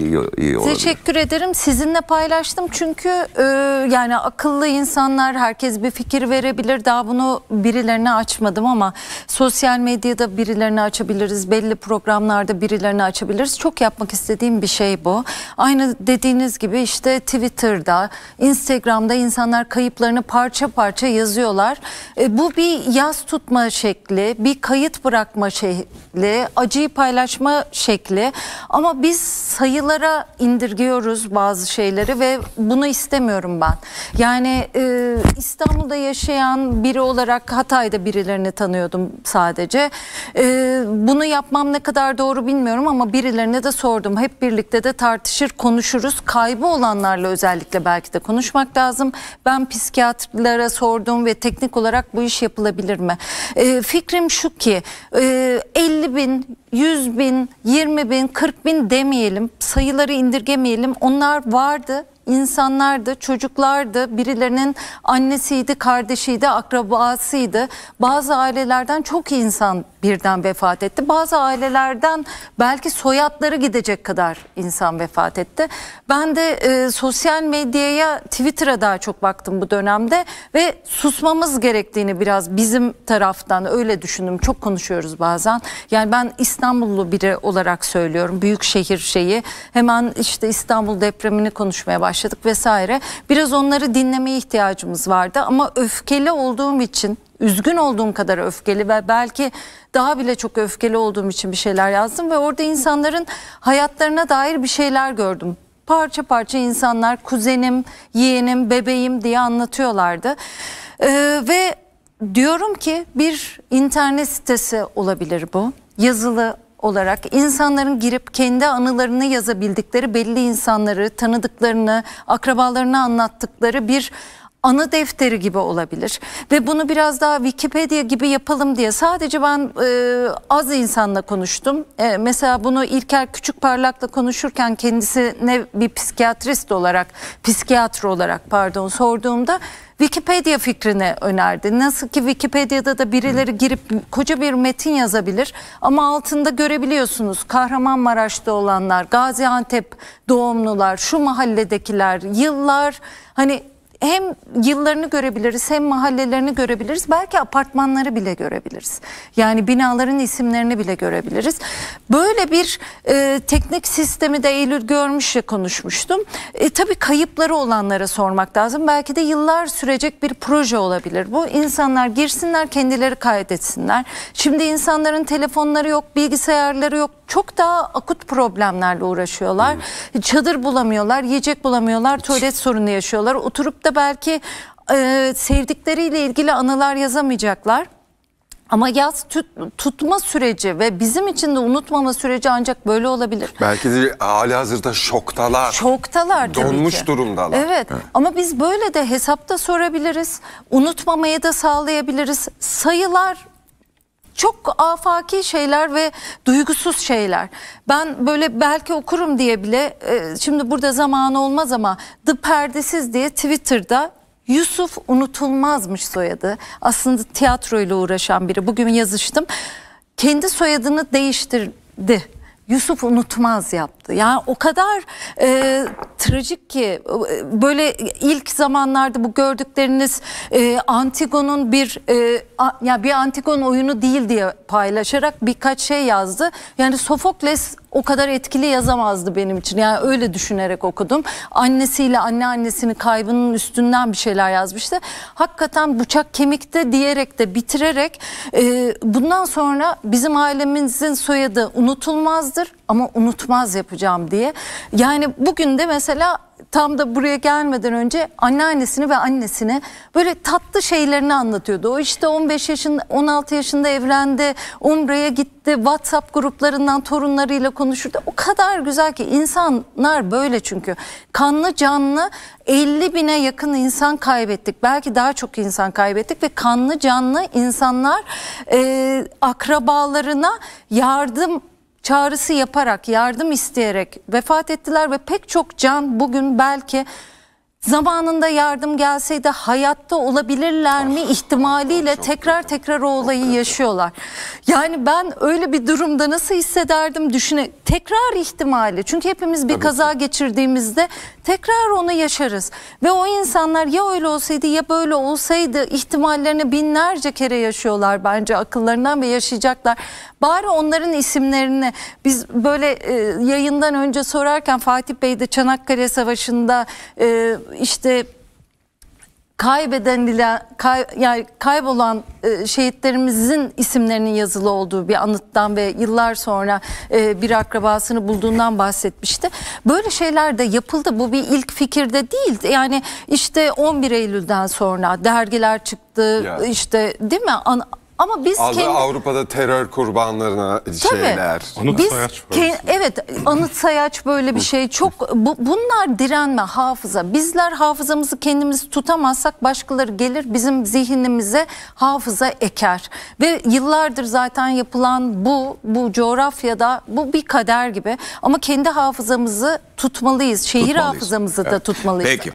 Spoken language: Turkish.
iyi, iyi olabilir. Teşekkür ederim. Sizinle paylaştım çünkü e, yani akıllı insanlar herkes bir fikir verebilir. Daha bunu birilerine açmadım ama sosyal medyada birilerine açabiliriz. Belli programlarda birilerine açabiliriz. Çok yapmak istediğim bir şey bu. Aynı dediğiniz gibi işte Twitter'da, Instagram'da insanlar kayıplarını parça parça yazıyorlar. E, bu bir yaz tutma şekli, bir kayıt bırakma şekli, acıyı paylaşma şekli ama biz sayılı sayılara indirgiyoruz bazı şeyleri ve bunu istemiyorum ben. Yani e, İstanbul'da yaşayan biri olarak Hatay'da birilerini tanıyordum sadece. E, bunu yapmam ne kadar doğru bilmiyorum ama birilerine de sordum. Hep birlikte de tartışır, konuşuruz. Kaybı olanlarla özellikle belki de konuşmak lazım. Ben psikiyatrlara sordum ve teknik olarak bu iş yapılabilir mi? E, fikrim şu ki e, 50 bin 100 bin, 20 bin, 40 bin demeyelim sayıları indirgemeyelim. Onlar vardı insanlardı, çocuklardı, birilerinin annesiydi, kardeşiydi, akrabasıydı. Bazı ailelerden çok insan birden vefat etti. Bazı ailelerden belki soyadları gidecek kadar insan vefat etti. Ben de e, sosyal medyaya, Twitter'a daha çok baktım bu dönemde ve susmamız gerektiğini biraz bizim taraftan öyle düşündüm. Çok konuşuyoruz bazen. Yani ben İstanbullu biri olarak söylüyorum. Büyük şehir şeyi. Hemen işte İstanbul depremini konuşmaya başladım başladık vesaire. Biraz onları dinlemeye ihtiyacımız vardı ama öfkeli olduğum için üzgün olduğum kadar öfkeli ve belki daha bile çok öfkeli olduğum için bir şeyler yazdım ve orada insanların hayatlarına dair bir şeyler gördüm. Parça parça insanlar kuzenim, yeğenim, bebeğim diye anlatıyorlardı. Ee, ve diyorum ki bir internet sitesi olabilir bu. Yazılı olarak insanların girip kendi anılarını yazabildikleri belli insanları, tanıdıklarını, akrabalarını anlattıkları bir anı defteri gibi olabilir. Ve bunu biraz daha Wikipedia gibi yapalım diye sadece ben e, az insanla konuştum. E, mesela bunu İlker Küçük Parlak'la konuşurken kendisine bir psikiyatrist olarak, psikiyatr olarak pardon sorduğumda Wikipedia fikrini önerdi. Nasıl ki Wikipedia'da da birileri girip koca bir metin yazabilir ama altında görebiliyorsunuz Kahramanmaraş'ta olanlar, Gaziantep doğumlular, şu mahalledekiler, yıllar hani hem yıllarını görebiliriz hem mahallelerini görebiliriz. Belki apartmanları bile görebiliriz. Yani binaların isimlerini bile görebiliriz. Böyle bir e, teknik sistemi de Eylül görmüşle konuşmuştum. E, tabii kayıpları olanlara sormak lazım. Belki de yıllar sürecek bir proje olabilir bu. İnsanlar girsinler kendileri kaydetsinler. Şimdi insanların telefonları yok, bilgisayarları yok. Çok daha akut problemlerle uğraşıyorlar. Hmm. Çadır bulamıyorlar, yiyecek bulamıyorlar, tuvalet sorunu yaşıyorlar. Oturup da belki e, sevdikleriyle ilgili anılar yazamayacaklar. Ama yaz tut, tutma süreci ve bizim için de unutmama süreci ancak böyle olabilir. Belki de hali hazırda şoktalar. Şoktalar tabii Donmuş ki. durumdalar. Evet. evet ama biz böyle de hesapta sorabiliriz. Unutmamaya da sağlayabiliriz. Sayılar çok afaki şeyler ve duygusuz şeyler. Ben böyle belki okurum diye bile e, şimdi burada zamanı olmaz ama The Perdesiz diye Twitter'da Yusuf unutulmazmış soyadı. Aslında tiyatroyla uğraşan biri. Bugün yazıştım. Kendi soyadını değiştirdi. Yusuf unutmaz yaptı. Yani o kadar e, trajik ki e, böyle ilk zamanlarda bu gördükleriniz e, Antigon'un bir e, a, ya bir Antigon oyunu değil diye paylaşarak birkaç şey yazdı. Yani Sofokles o kadar etkili yazamazdı benim için. Yani öyle düşünerek okudum. Annesiyle anneannesini kaybının üstünden bir şeyler yazmıştı. Hakikaten bıçak kemikte diyerek de bitirerek e, bundan sonra bizim ailemizin soyadı unutulmazdır ama unutmaz yapacağım diye. Yani bugün de mesela tam da buraya gelmeden önce anneannesini ve annesini böyle tatlı şeylerini anlatıyordu. O işte 15 yaşında 16 yaşında evlendi, Umre'ye gitti, WhatsApp gruplarından torunlarıyla konuşurdu. O kadar güzel ki insanlar böyle çünkü. Kanlı canlı 50 bine yakın insan kaybettik. Belki daha çok insan kaybettik ve kanlı canlı insanlar e, akrabalarına yardım çağrısı yaparak, yardım isteyerek vefat ettiler ve pek çok can bugün belki Zamanında yardım gelseydi hayatta olabilirler mi ah, ihtimaliyle tekrar tekrar o olayı yaşıyorlar. Yani ben öyle bir durumda nasıl hissederdim düşüne tekrar ihtimali. Çünkü hepimiz bir kaza geçirdiğimizde tekrar onu yaşarız. Ve o insanlar ya öyle olsaydı ya böyle olsaydı ihtimallerini binlerce kere yaşıyorlar bence akıllarından ve yaşayacaklar. Bari onların isimlerini biz böyle e, yayından önce sorarken Fatih Bey de Çanakkale Savaşı'nda e, işte kaybeden kay, yani kaybolan e, şehitlerimizin isimlerinin yazılı olduğu bir anıttan ve yıllar sonra e, bir akrabasını bulduğundan bahsetmişti. Böyle şeyler de yapıldı. Bu bir ilk fikirde değil. Yani işte 11 Eylül'den sonra dergiler çıktı. Ya. işte değil mi? An, ama biz Aldı kendi... Avrupa'da terör kurbanlarına Tabii. şeyler. Anıt biz sayaç. Evet anıt sayaç böyle bir şey. şey. Çok bu, bunlar direnme hafıza. Bizler hafızamızı kendimiz tutamazsak başkaları gelir bizim zihnimize hafıza eker. Ve yıllardır zaten yapılan bu bu coğrafyada bu bir kader gibi. Ama kendi hafızamızı tutmalıyız. Şehir tutmalıyız. hafızamızı evet. da tutmalıyız. Peki.